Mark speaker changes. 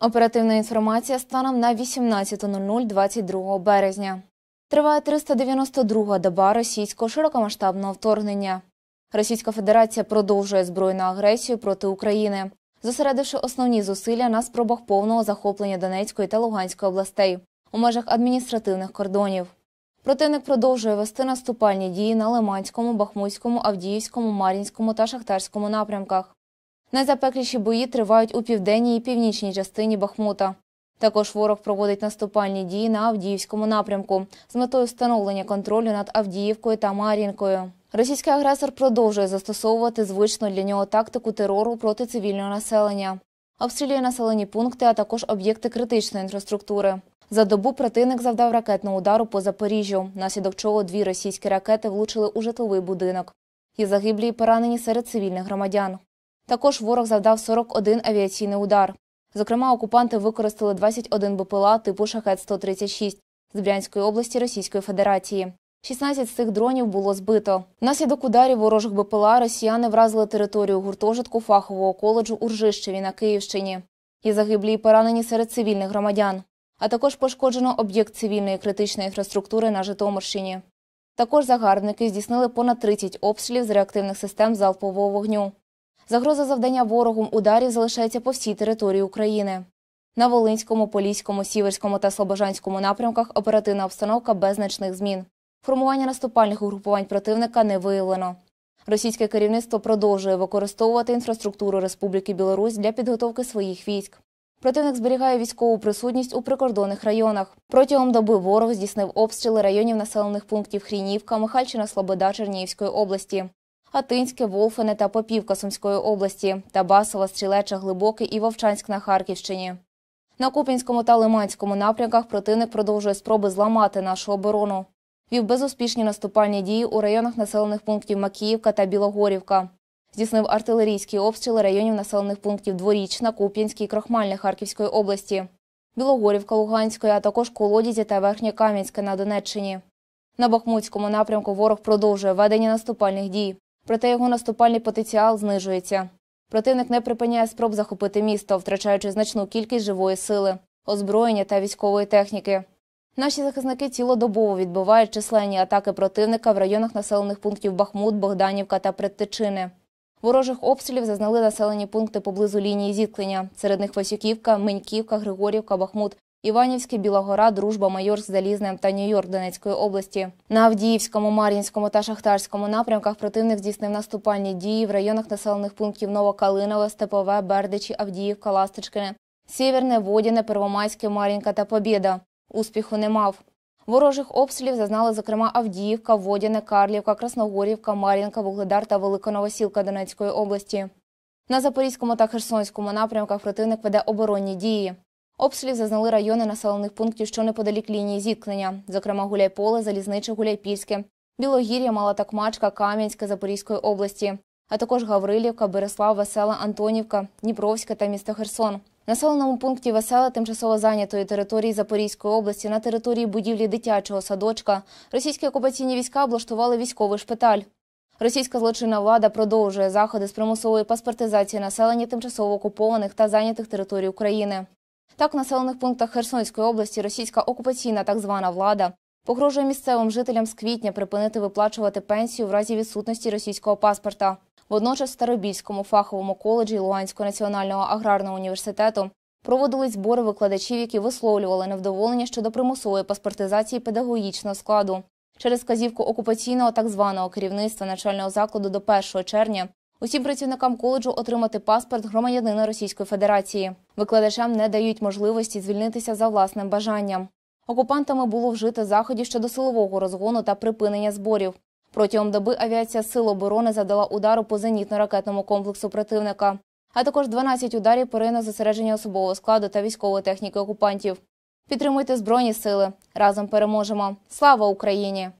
Speaker 1: Оперативна інформація станом на 18.00 22 березня. Триває 392-га доба російського широкомасштабного вторгнення. Російська Федерація продовжує збройну агресію проти України, зосередивши основні зусилля на спробах повного захоплення Донецької та Луганської областей у межах адміністративних кордонів. Противник продовжує вести наступальні дії на Лиманському, Бахмутському, Авдіївському, Мар'їнському та Шахтарському напрямках. Найзапекліші бої тривають у південній і північній частині Бахмута. Також ворог проводить наступальні дії на Авдіївському напрямку з метою встановлення контролю над Авдіївкою та Мар'їнкою. Російський агресор продовжує застосовувати звичну для нього тактику терору проти цивільного населення, обстрілює населені пункти, а також об'єкти критичної інфраструктури. За добу противник завдав ракетного удару по Запоріжжю, наслідок чого дві російські ракети влучили у житловий будинок. Є загиблі і поранені серед цивільних громадян. Також ворог завдав 41 авіаційний удар. Зокрема, окупанти використали 21 БПЛА типу шахет 136 з Брянської області Російської Федерації. 16 з цих дронів було збито. Внаслідок ударів ворожих БПЛА росіяни вразили територію гуртожитку фахового коледжу у Ржищеві на Київщині. Є загиблі і поранені серед цивільних громадян. А також пошкоджено об'єкт цивільної критичної інфраструктури на Житомирщині. Також загарбники здійснили понад 30 обстрілів з реактивних систем залпового вогню. Загроза завдання ворогом ударів залишається по всій території України. На Волинському, Поліському, Сіверському та Слобожанському напрямках оперативна обстановка без значних змін. Формування наступальних угрупувань противника не виявлено. Російське керівництво продовжує використовувати інфраструктуру Республіки Білорусь для підготовки своїх військ. Противник зберігає військову присутність у прикордонних районах. Протягом доби ворог здійснив обстріли районів населених пунктів Хрінівка, Михальчина, Слобода Чернігівської області. Атинське, Волфине та Попівка Сумської області, Табасова, Стрілеча, Глибокий і Вовчанськ на Харківщині. На Купінському та Лиманському напрямках противник продовжує спроби зламати нашу оборону. Вів безуспішні наступальні дії у районах населених пунктів Макіївка та Білогорівка. Здійснив артилерійські обстріли районів населених пунктів Дворічна, Куп'янський і Крохмальне Харківської області, Білогорівка Луганської, а також Колодязі та Верхнє на Донеччині. На Бахмутському напрямку ворог продовжує ведення наступальних дій проте його наступальний потенціал знижується. Противник не припиняє спроб захопити місто, втрачаючи значну кількість живої сили, озброєння та військової техніки. Наші захисники цілодобово відбувають численні атаки противника в районах населених пунктів Бахмут, Богданівка та Предтичини. Ворожих обстрілів зазнали населені пункти поблизу лінії зіткнення. Серед них Васюківка, Меньківка, Григорівка, Бахмут Іванівський, Білогора, Дружба, Майор з Залізним та Нью-Йорк Донецької області. На Авдіївському, Мар'їнському та Шахтарському напрямках противник здійснив наступальні дії в районах населених пунктів Новокалинове, Степове, Бердичі, Авдіївка, Ласточкине, Сєвєрне, Водяне, Первомайське, Мар'їнка та Побєда. Успіху не мав. Ворожих обстрілів зазнали, зокрема, Авдіївка, Водяне, Карлівка, Красногорівка, Мар'їнка, Вугледар та Великоновосілка Донецької області. На Запорізькому та Херсонському напрямках противник веде оборонні дії. Обстрілів зазнали райони населених пунктів, що неподалік лінії зіткнення, зокрема Гуляйполе, Залізниче, Гуляйпільське, Білогір'я, Малатакмачка, Кам'янське, Запорізької області, а також Гаврилівка, Береслав, Весела, Антонівка, Дніпровське та місто Херсон. Населеному пункті Весела тимчасово зайнятої території Запорізької області на території будівлі дитячого садочка російські окупаційні війська облаштували військовий шпиталь. Російська злочинна влада продовжує заходи з примусової паспортизації населення тимчасово окупованих та зайнятих територій України. Так, в населених пунктах Херсонської області російська окупаційна так звана влада погрожує місцевим жителям з квітня припинити виплачувати пенсію в разі відсутності російського паспорта. Водночас в Старобільському фаховому коледжі Луганського національного аграрного університету проводились збори викладачів, які висловлювали невдоволення щодо примусової паспортизації педагогічного складу. Через казівку окупаційного так званого керівництва начального закладу до 1 червня Усім працівникам коледжу отримати паспорт громадянина Російської Федерації. Викладачам не дають можливості звільнитися за власним бажанням. Окупантами було вжито заходів щодо силового розгону та припинення зборів. Протягом доби авіація Сил оборони задала удару по зенітно-ракетному комплексу противника, а також 12 ударів по району зосередження особового складу та військової техніки окупантів. Підтримуйте збройні сили разом переможемо. Слава Україні!